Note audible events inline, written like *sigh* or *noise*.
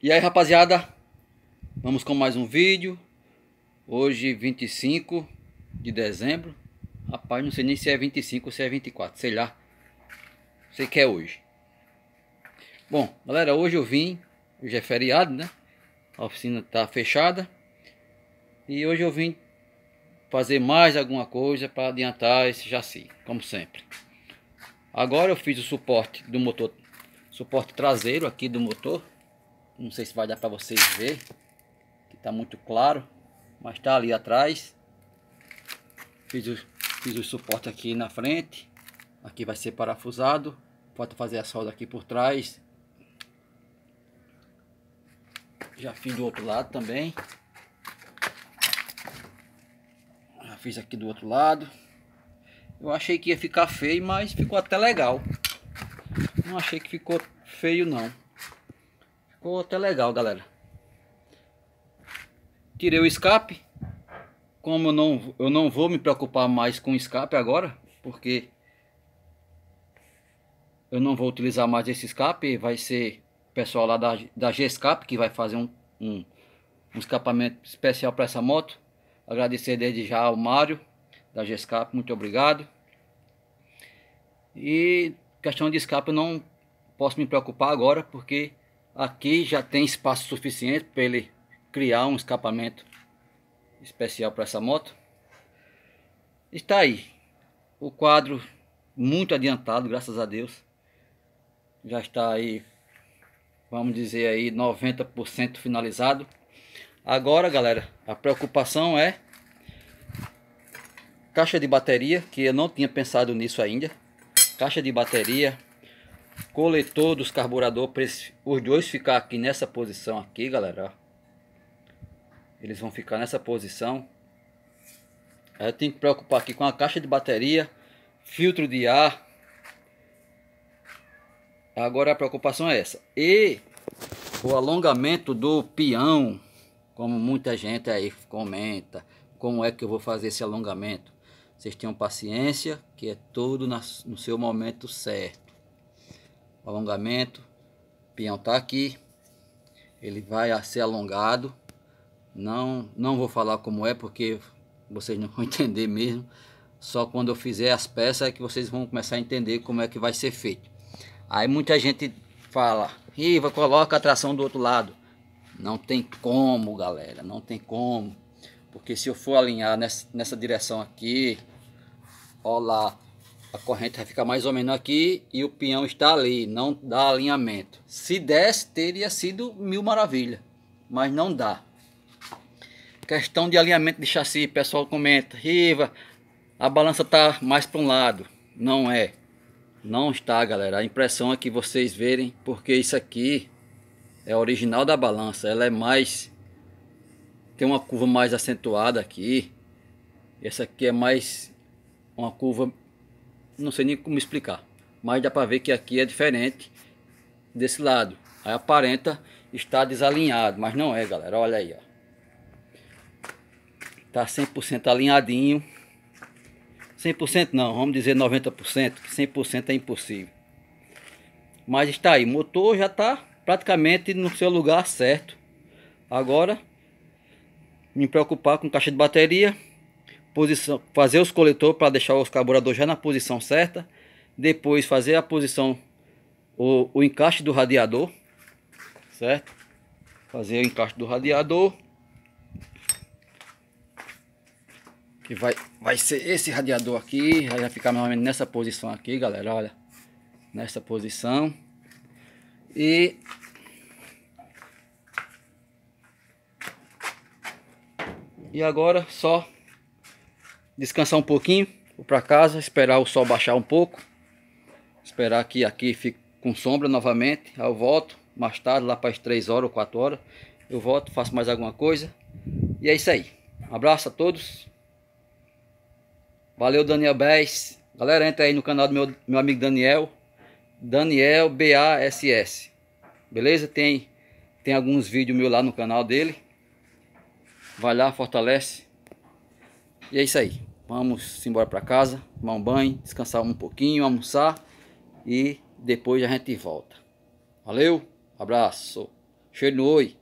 E aí rapaziada, vamos com mais um vídeo. Hoje 25 de dezembro. Rapaz, não sei nem se é 25 ou se é 24, sei lá. Sei que é hoje. Bom, galera, hoje eu vim, hoje é feriado, né? A oficina tá fechada. E hoje eu vim fazer mais alguma coisa para adiantar esse jaci, como sempre. Agora eu fiz o suporte do motor, suporte traseiro aqui do motor não sei se vai dar para vocês ver. Que tá muito claro. Mas tá ali atrás. Fiz o, fiz o suporte aqui na frente. Aqui vai ser parafusado. Falta fazer a solda aqui por trás. Já fiz do outro lado também. Já fiz aqui do outro lado. Eu achei que ia ficar feio, mas ficou até legal. Não achei que ficou feio não. Ficou até legal, galera. Tirei o escape. Como eu não, eu não vou me preocupar mais com escape agora, porque eu não vou utilizar mais esse escape. Vai ser o pessoal lá da, da G-Escape que vai fazer um, um, um escapamento especial para essa moto. Agradecer desde já ao Mário da G-Escape, muito obrigado. E questão de escape eu não posso me preocupar agora, porque Aqui já tem espaço suficiente para ele criar um escapamento especial para essa moto. Está aí. O quadro muito adiantado, graças a Deus. Já está aí, vamos dizer aí, 90% finalizado. Agora, galera, a preocupação é caixa de bateria, que eu não tinha pensado nisso ainda. Caixa de bateria, coletor dos carburador, os dois ficar aqui nessa posição aqui, galera. Eles vão ficar nessa posição. Aí eu tenho que preocupar aqui com a caixa de bateria, filtro de ar. Agora a preocupação é essa. E o alongamento do peão, como muita gente aí comenta, como é que eu vou fazer esse alongamento? Vocês tenham paciência, que é tudo no seu momento certo o alongamento, o pinhão está aqui, ele vai ser alongado, não, não vou falar como é porque vocês não vão *laughs* entender mesmo, só quando eu fizer as peças é que vocês vão começar a entender como é que vai ser feito. Aí muita gente fala, Riva, coloca a tração do outro lado. Não tem como, galera, não tem como. Porque se eu for alinhar nessa, nessa direção aqui, ó lá, a corrente vai ficar mais ou menos aqui e o pinhão está ali, não dá alinhamento. Se desse, teria sido mil maravilha, mas não dá. Questão de alinhamento de chassi, pessoal comenta, Riva, a balança está mais para um lado. Não é, não está galera, a impressão é que vocês verem, porque isso aqui é original da balança, ela é mais, tem uma curva mais acentuada aqui, essa aqui é mais uma curva não sei nem como explicar. Mas dá para ver que aqui é diferente desse lado. Aí aparenta estar desalinhado, mas não é, galera. Olha aí, ó. Tá 100% alinhadinho. 100% não, vamos dizer 90%, que 100% é impossível. Mas está aí, o motor já está praticamente no seu lugar certo. Agora, me preocupar com caixa de bateria, posição, fazer os coletor para deixar os carburador já na posição certa, depois fazer a posição, o, o encaixe do radiador, certo? Fazer o encaixe do radiador, que vai, vai ser esse radiador aqui, vai ficar mais ou menos nessa posição aqui, galera, olha, nessa posição, e e agora só descansar um pouquinho, vou para casa, esperar o sol baixar um pouco, esperar que aqui fique com sombra novamente, aí eu volto, mais tarde, lá para as 3 horas ou 4 horas, eu volto, faço mais alguma coisa, e é isso aí, um abraço a todos, valeu Daniel Bess, galera, entra aí no canal do meu, meu amigo Daniel, Daniel B-A-S-S, beleza? Tem, tem alguns vídeos meus lá no canal dele, vai lá, fortalece, e é isso aí. Vamos embora para casa, tomar um banho, descansar um pouquinho, almoçar e depois a gente volta. Valeu, abraço, cheiro no oi.